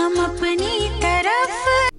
हम अपनी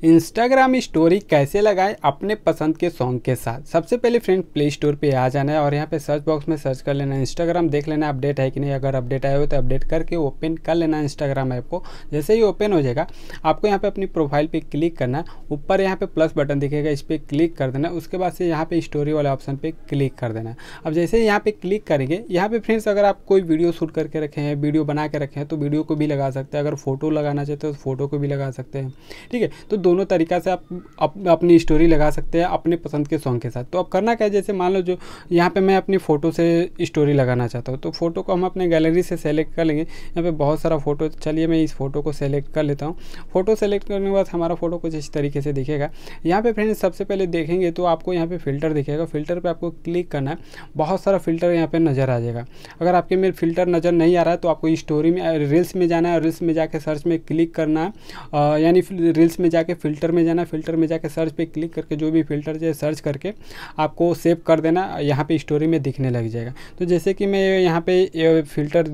Instagram story कैसे लगाएं अपने पसंद के सॉन्ग के साथ सबसे पहले फ्रेंड प्ले स्टोर पे आ जाना है और यहाँ पे सर्च बॉक्स में सर्च कर लेना इंस्टाग्राम देख लेना अपडेट है कि नहीं अगर अपडेट आए हो तो अपडेट करके ओपन कर लेना इंस्टाग्राम ऐप को जैसे ही ओपन हो जाएगा आपको यहाँ पे अपनी प्रोफाइल पर क्लिक करना है ऊपर यहाँ पे प्लस बटन दिखेगा इस पर क्लिक कर देना उसके बाद से यहाँ पे स्टोरी वाले ऑप्शन पर क्लिक कर देना अब जैसे ही यहाँ पे क्लिक करेंगे यहाँ पे फ्रेंड्स अगर आप कोई वीडियो शूट करके रखे हैं वीडियो बना के रखे हैं तो वीडियो को भी लगा सकते हैं अगर फोटो लगाना चाहते हो तो फोटो को भी लगा सकते हैं ठीक है तो दोनों तरीका से आप अप, अपनी स्टोरी लगा सकते हैं अपने पसंद के सॉन्ग के साथ तो अब करना क्या है जैसे मान लो जो यहाँ पे मैं अपनी फ़ोटो से स्टोरी लगाना चाहता हूँ तो फ़ोटो को हम अपने गैलरी से सेलेक्ट कर लेंगे यहाँ पे बहुत सारा फ़ोटो चलिए मैं इस फ़ोटो को सेलेक्ट कर लेता हूँ फ़ोटो सेलेक्ट करने के बाद हमारा फ़ोटो कुछ इस तरीके से दिखेगा यहाँ पर फ्रेंड सबसे पहले देखेंगे तो आपको यहाँ पर फ़िल्टर दिखेगा फ़िल्टर पर आपको क्लिक करना है बहुत सारा फ़िल्टर यहाँ पर नज़र आ जाएगा अगर आपके मेरे फ़िल्टर नज़र नहीं आ रहा है तो आपको स्टोरी में रील्स में जाना है रील्स में जाके सर्च में क्लिक करना है यानी रील्स में जाके फिल्टर में जाना फिल्टर में जाकर सर्च पे क्लिक करके जो भी फिल्टर जो है सर्च करके आपको सेव कर देना यहाँ पे स्टोरी में दिखने लग जाएगा तो जैसे कि मैं यहाँ पे फिल्टर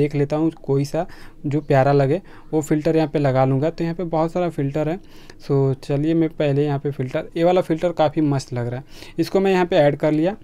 देख लेता हूँ कोई सा जो प्यारा लगे वो फिल्टर यहाँ पे लगा लूँगा तो यहाँ पे बहुत सारा फिल्टर है सो चलिए मैं पहले यहाँ पे फिल्टर ये वाला फिल्टर काफ़ी मस्त लग रहा है इसको मैं यहाँ पे ऐड कर लिया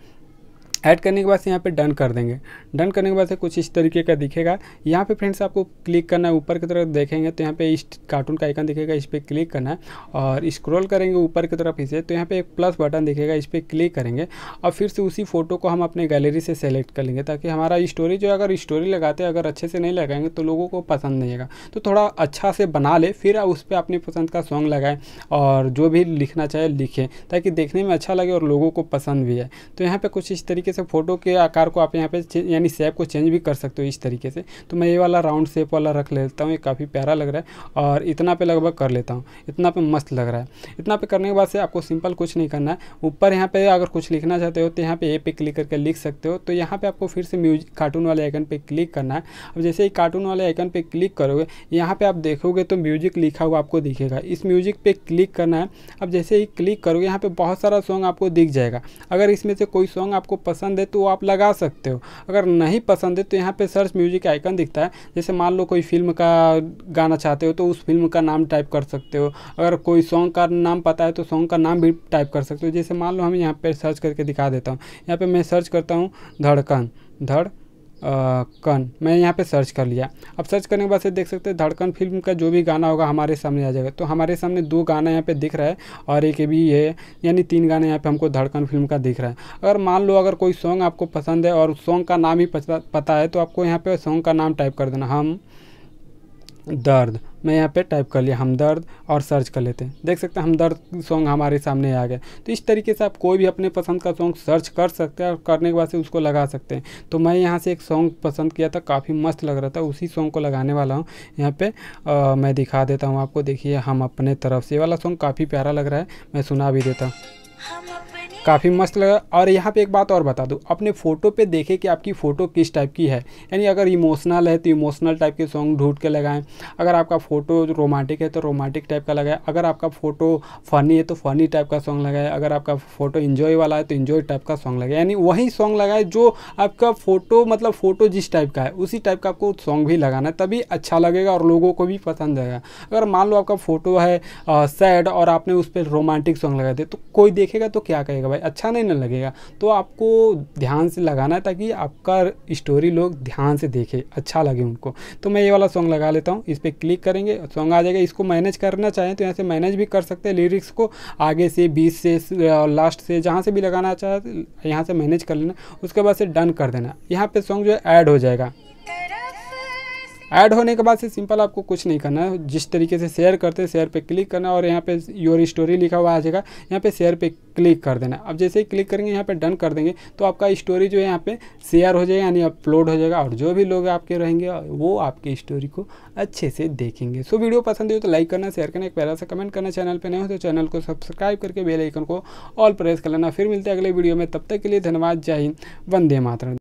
ऐड करने के बाद से यहाँ पे डन कर देंगे डन करने के बाद से कुछ इस तरीके का दिखेगा यहाँ पे फ्रेंड्स आपको क्लिक करना है ऊपर की तरफ देखेंगे तो यहाँ पे इस कार्टून का आइकन दिखेगा इस पर क्लिक करना है और स्क्रॉल करेंगे ऊपर की तरफ इसे तो यहाँ पे एक प्लस बटन दिखेगा इस पर क्लिक करेंगे और फिर से उसी फोटो को हम अपने गैलरी से सेलेक्ट कर लेंगे ताकि हमारा स्टोरी जो अगर स्टोरी लगाते अगर अच्छे से नहीं लगाएंगे तो लोगों को पसंद नहीं आएगा तो थोड़ा अच्छा से बना ले फिर उस पर अपनी पसंद का सॉन्ग लगाएं और जो भी लिखना चाहे लिखें ताकि देखने में अच्छा लगे और लोगों को पसंद भी आए तो यहाँ पर कुछ इस तरीके तरीके से फ़ोटो के आकार को आप यहाँ पे यानी शेप को चेंज भी कर सकते हो इस तरीके से तो मैं ये वाला राउंड शेप वाला रख लेता हूँ ये काफ़ी प्यारा लग रहा है और इतना पे लगभग कर लेता हूँ इतना पे मस्त लग रहा है इतना पे करने के बाद से आपको सिंपल कुछ नहीं करना है ऊपर यहाँ पे अगर कुछ लिखना चाहते हो तो यहाँ पे ए पे क्लिक करके लिख सकते हो तो यहाँ पे आपको फिर से म्यूजिक कार्टून वाले आइकन पे क्लिक करना है अब जैसे ही कार्टून वाले आइकन पे क्लिक करोगे यहाँ पे आप देखोगे तो म्यूजिक लिखा हुआ आपको दिखेगा इस म्यूजिक पे क्लिक करना है अब जैसे ही क्लिक करोगे यहाँ पे बहुत सारा सॉन्ग आपको दिख जाएगा अगर इसमें से कोई सॉन्ग आपको पसंद पसंद है तो आप लगा सकते हो अगर नहीं पसंद है तो यहाँ पे सर्च म्यूजिक आइकन दिखता है जैसे मान लो कोई फिल्म का गाना चाहते हो तो उस फिल्म का नाम टाइप कर सकते हो अगर कोई सॉन्ग का नाम पता है तो सॉन्ग का नाम भी टाइप कर सकते हो जैसे मान लो हम यहाँ पर सर्च करके दिखा देता हूँ यहाँ पर मैं सर्च करता हूँ धड़कन धड़ कन मैंने यहाँ पे सर्च कर लिया अब सर्च करने के बाद से देख सकते हैं धड़कन फिल्म का जो भी गाना होगा हमारे सामने आ जाएगा तो हमारे सामने दो गाना यहाँ पे दिख रहा है और एक भी है यानी तीन गाने यहाँ पे हमको धड़कन फिल्म का दिख रहा है अगर मान लो अगर कोई सॉन्ग आपको पसंद है और सॉन्ग का नाम ही पता है तो आपको यहाँ पर सॉन्ग का नाम टाइप कर देना हम दर्द मैं यहाँ पे टाइप कर लिया हमदर्द और सर्च कर लेते हैं देख सकते हैं हमदर्द सॉन्ग हमारे सामने आ गया तो इस तरीके से आप कोई भी अपने पसंद का सॉन्ग सर्च कर सकते हैं और करने के बाद से उसको लगा सकते हैं तो मैं यहाँ से एक सॉन्ग पसंद किया था काफ़ी मस्त लग रहा था उसी सॉन्ग को लगाने वाला हूँ यहाँ पर मैं दिखा देता हूँ आपको देखिए हम अपने तरफ से ये वाला सॉन्ग काफ़ी प्यारा लग रहा है मैं सुना भी देता हूँ काफ़ी मस्त लगा और यहाँ पे एक बात और बता दूँ अपने फ़ोटो पे देखें कि आपकी फ़ोटो किस टाइप की है यानी अगर इमोशनल है तो इमोशनल टाइप के सॉन्ग ढूंढ के लगाएं अगर आपका फ़ोटो रोमांटिक है तो रोमांटिक टाइप का लगाएं अगर आपका फ़ोटो फ़नी है तो फ़नी टाइप का सॉन्ग लगाएं अगर आपका फ़ोटो इन्जॉय वाला है तो इन्जॉय टाइप का सॉन्ग लगाए यानी वही सॉन्ग लगाए जो आपका फ़ोटो मतलब फ़ोटो जिस टाइप का है उसी टाइप का आपको सॉन्ग भी लगाना है तभी अच्छा लगेगा और लोगों को भी पसंद आएगा अगर मान लो आपका फ़ोटो है सैड और आपने उस पर रोमांटिक सॉन्ग लगा दिया तो कोई देखेगा तो क्या कहेगा भाई अच्छा नहीं ना लगेगा तो आपको ध्यान से लगाना है ताकि आपका स्टोरी लोग ध्यान से देखे अच्छा लगे उनको तो मैं ये वाला सॉन्ग लगा लेता हूँ इस पर क्लिक करेंगे सॉन्ग आ जाएगा इसको मैनेज करना चाहें तो यहाँ से मैनेज भी कर सकते हैं लिरिक्स को आगे से बीच से लास्ट से जहाँ से भी लगाना चाहे यहाँ से मैनेज कर लेना उसके बाद से डन कर देना यहाँ पर सॉन्ग जो है ऐड हो जाएगा ऐड होने के बाद से सिंपल आपको कुछ नहीं करना है जिस तरीके से शेयर करते हैं शेयर पे क्लिक करना और यहाँ पे योर स्टोरी लिखा हुआ आ जाएगा यहाँ पे शेयर पे क्लिक कर देना अब जैसे ही क्लिक करेंगे यहाँ पे डन कर देंगे तो आपका स्टोरी जो है यहाँ पे शेयर हो जाएगा यानी अपलोड हो जाएगा और जो भी लोग आपके रहेंगे वो आपकी स्टोरी को अच्छे से देखेंगे सो वीडियो पसंद तो हो तो लाइक करना शेयर करना एक पहला से कमेंट करना चैनल पर नहीं हो तो चैनल को सब्सक्राइब करके बेलाइकन को ऑल प्रेस कर लेना फिर मिलते हैं अगले वीडियो में तब तक के लिए धन्यवाद जय हिंद वंदे मातरम